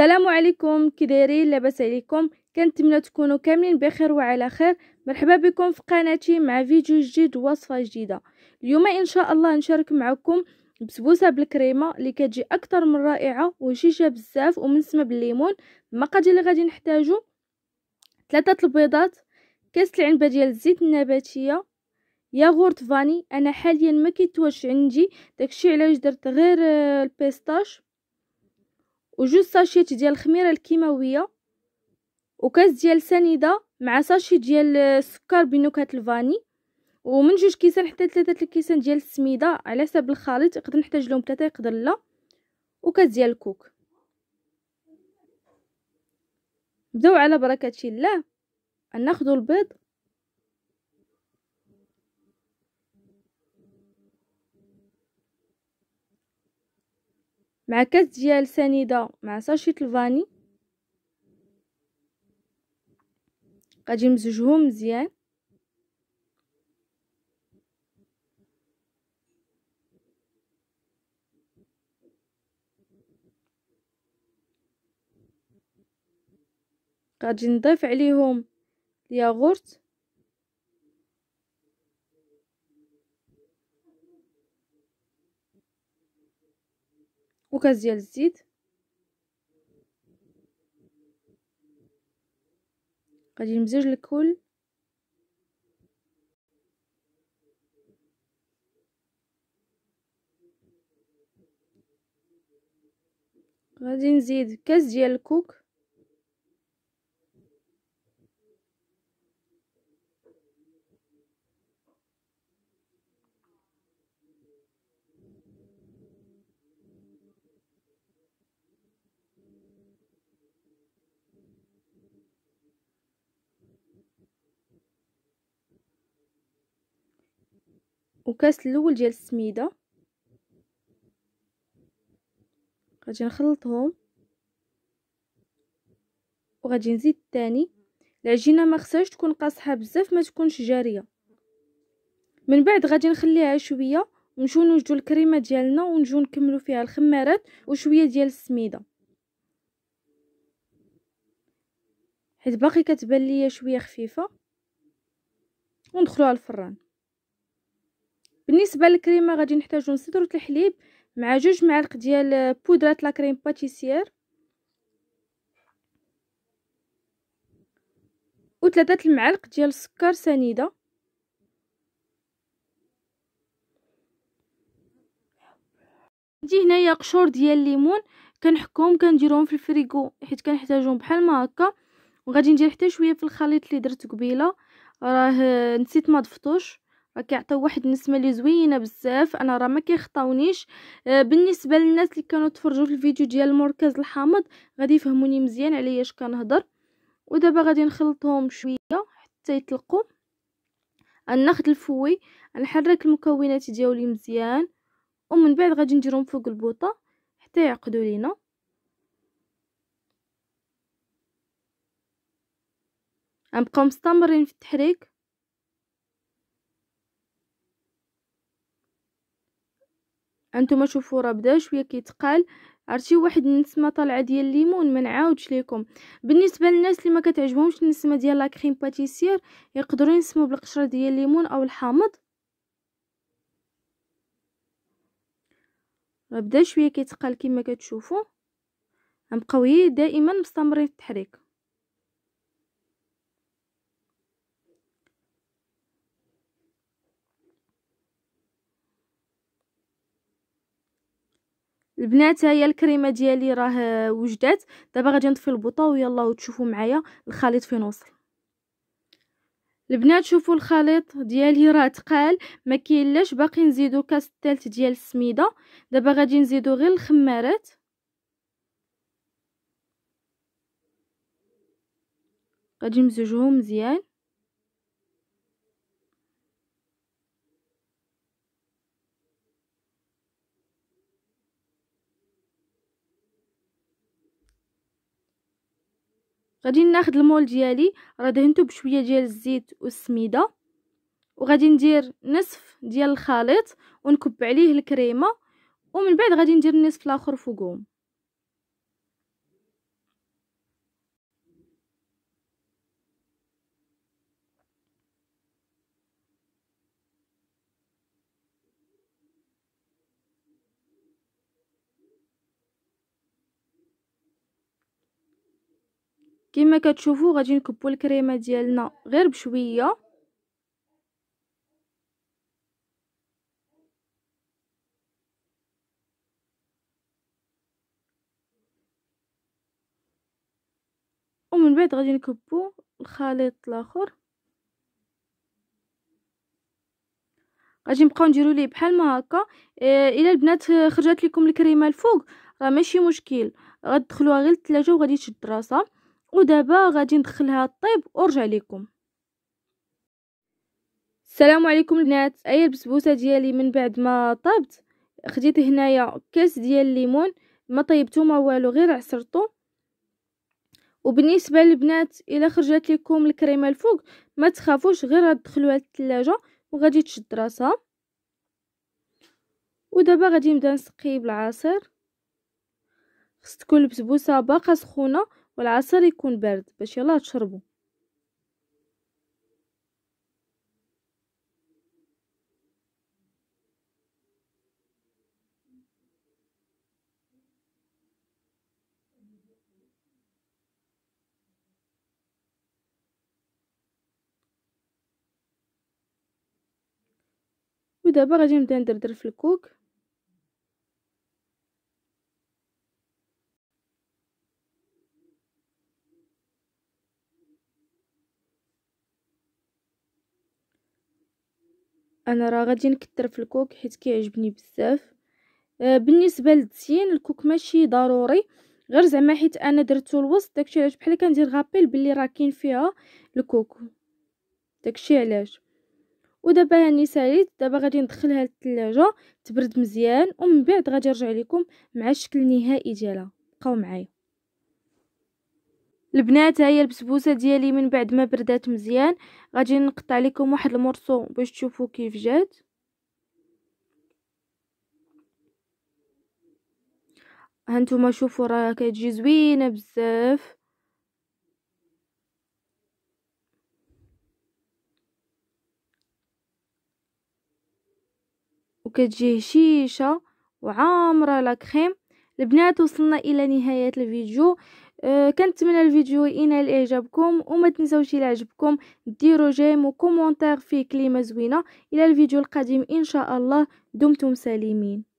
السلام عليكم كي دايرين لاباس عليكم كنتمنى تكونوا كاملين بخير وعلى خير مرحبا بكم في قناتي مع فيديو جديد ووصفه جديده اليوم ان شاء الله نشارك معكم بسبوسه بالكريمه اللي كتجي اكثر من رائعه وشيشه بزاف ومنسمه بالليمون المقادير اللي غادي نحتاجو ثلاثه البيضات كاس العنبه ديال الزيت النباتيه ياغورت فاني انا حاليا ما كيتواش عندي داكشي علاش درت غير آه، البيستاش وجوج ساشيت ديال الخميره الكيماويه وكاس ديال سنيده مع ساشي ديال السكر بنكهه الفاني ومن جوج كيسان حتى ثلاثه الكيسان ديال السميده على حسب الخليط يقدر نحتاج لهم ثلاثه يقدر لا وكاس ديال الكوك نبداو على بركه الله ناخذ البيض مع كاس ديال سنيده مع ساشية الفاني غادي نمزجهم مزيان غادي نضيف عليهم الياغورت وكاس ديال الزيت غادي نمزج الكل غادي نزيد كاس ديال الكوك وكاس الاول ديال السميده غادي نخلطهم وغادي نزيد الثاني العجينه ما خصهاش تكون قاصحه بزاف ما تكونش جاريه من بعد غادي نخليها شويه ونجيو نوجدو الكريمه ديالنا ونجيو نكملو فيها الخمارات وشويه ديال السميده حيت باقي كتبان ليا شويه خفيفه وندخلوها الفران بالنسبه للكريمه غادي نحتاجو نسدرة الحليب مع جوج معالق ديال بودره لا كريم باتيسير وثلاثه المعالق ديال السكر سنيده عندي هنايا قشور ديال الليمون كنحكوهم كنديرهم في الفريكو حيت كنحتاجهم بحال ما هكا وغادي ندير حتى شويه في الخليط اللي درت قبيله راه نسيت ما ضفتوش راه كيعطيو واحد النسمه اللي زوينه بزاف انا راه ما كيخطاونيش آه، بالنسبه للناس اللي كانوا تفرجوا في الفيديو ديال المركز الحامض غادي يفهموني مزيان على اش كنهضر ودابا غادي نخلطهم شويه حتى يطلقوا ناخذ الفوي نحرك المكونات ديالي مزيان ومن بعد غادي نديرهم فوق البوطه حتى يعقدوا لينا غنبقاو مستمرين في التحريك انتم شوفوا راه بدا شويه كيتقال عرفتي واحد النسمه طالعه ديال الليمون ما نعاودش لكم بالنسبه للناس اللي ما كتعجبهمش النسمه ديال لا كريم باتيسير يقدروا ينسموا بالقشره ديال الليمون او الحامض راه بدا شويه كيتقال كما كتشوفوا غنبقاو دائما مستمرين في التحريك البنات هي الكريمه ديالي راه وجدات دابا غادي نطفي البوطه ويلا وتشوفوا معايا الخليط فين وصل البنات شوفوا الخليط ديالي راه تقال ما كاينلاش باقي نزيدو كاس الثالث ديال السميده دابا غادي نزيدو غير الخمارات غادي نمزجهم مزيان غادي ناخذ المول ديالي راه دهنته بشويه ديال الزيت والسميده وغادي ندير نصف ديال الخليط ونكب عليه الكريمه ومن بعد غادي ندير النصف الاخر فوقهم كما كتشوفوا غادي نكبوا الكريمه ديالنا غير بشويه ومن بعد غادي نكبوا الخليط الاخر غادي نبقاو نديرو ليه بحال ما هكا إيه الا البنات خرجت لكم الكريمه الفوق راه ماشي مشكل غتدخلوها غير الثلاجه وغادي تشد راسها ودابا غادي ندخلها الطيب ورجع لكم السلام عليكم البنات اي البسبوسه ديالي من بعد ما طابت خديت هنايا كاس ديال الليمون ما طيبته ما والو غير عصرته وبالنسبه للبنات الا خرجت لكم الكريمه الفوق ما تخافوش غير تدخلوها للثلاجه وغادي تشد راسها ودابا غادي نبدا نسقي بالعصير خص تكون البسبوسه باقا سخونه والعصير يكون بارد باش يلا تشربو ودابا غادي نبدا ندردر في الكوك انا راه غادي نكثر في الكوك حيت كيعجبني بزاف آه، بالنسبه للتين الكوك ماشي ضروري غير زعما حيت انا درتو الوسط داكشي علاش بحال كندير غابيل باللي راه كاين فيها الكوك داكشي علاش ودابا هاني ساليت دابا غادي ندخلها للثلاجه تبرد مزيان ومن بعد غادي نرجع لكم مع الشكل النهائي ديالها بقاو معايا البنات هاهي البسبوسه ديالي من بعد ما بردات مزيان غادي نقطع لكم واحد المرسو باش تشوفوا كيف جات هانتوما شوفوا راه كتجي زوينه بزاف وكتجي هشيشه وعامره لا كريم البنات وصلنا الى نهايه الفيديو أه، كنتمنى الفيديو ينال اعجابكم وما تنساوش الى عجبكم ديروا جيم وكومونتير فيه كلمه زوينه الى الفيديو القادم ان شاء الله دمتم سالمين